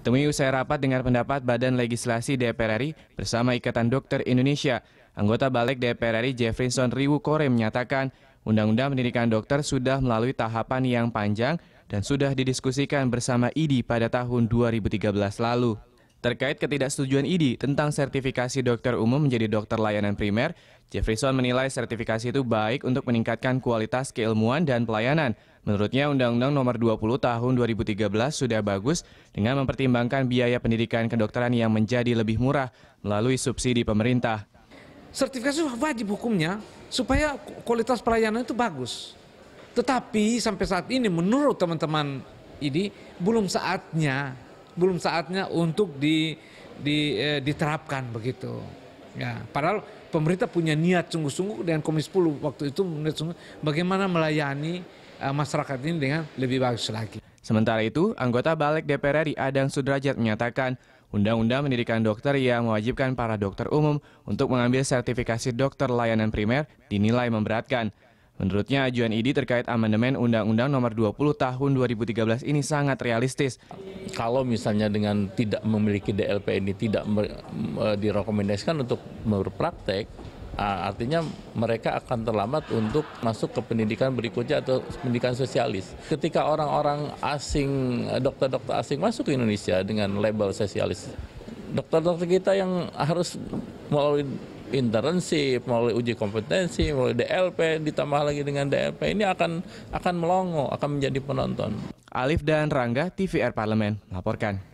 Temui usai rapat dengan pendapat Badan Legislasi DPR RI bersama Ikatan Dokter Indonesia, anggota balik DPR RI Jeffrinson Riwu Kore menyatakan Undang-Undang Pendidikan Dokter sudah melalui tahapan yang panjang dan sudah didiskusikan bersama IDI pada tahun 2013 lalu. Terkait ketidaksetujuan IDI tentang sertifikasi dokter umum menjadi dokter layanan primer, Jefferson menilai sertifikasi itu baik untuk meningkatkan kualitas keilmuan dan pelayanan. Menurutnya Undang-Undang Nomor 20 Tahun 2013 sudah bagus dengan mempertimbangkan biaya pendidikan kedokteran yang menjadi lebih murah melalui subsidi pemerintah. Sertifikasi wajib hukumnya supaya kualitas pelayanan itu bagus. Tetapi sampai saat ini menurut teman-teman ini belum saatnya belum saatnya untuk di, di, eh, diterapkan begitu. Ya, padahal pemerintah punya niat sungguh-sungguh dengan Komisi 10 waktu itu niat sungguh bagaimana melayani eh, masyarakat ini dengan lebih bagus lagi. Sementara itu, anggota Balik DPR RI Adang Sudrajat menyatakan Undang-undang Mendirikan dokter yang mewajibkan para dokter umum untuk mengambil sertifikasi dokter layanan primer dinilai memberatkan. Menurutnya ajuan IDI terkait amandemen Undang-Undang Nomor 20 Tahun 2013 ini sangat realistis. Kalau misalnya dengan tidak memiliki DLP ini tidak eh, direkomendasikan untuk berpraktek, artinya mereka akan terlambat untuk masuk ke pendidikan berikutnya atau pendidikan sosialis. Ketika orang-orang asing, dokter-dokter asing masuk ke Indonesia dengan label sosialis, dokter-dokter kita yang harus melalui internship, melalui uji kompetensi, melalui DLP, ditambah lagi dengan DLP ini akan akan melongo, akan menjadi penonton. Alif dan Rangga, TVR Parlemen, melaporkan.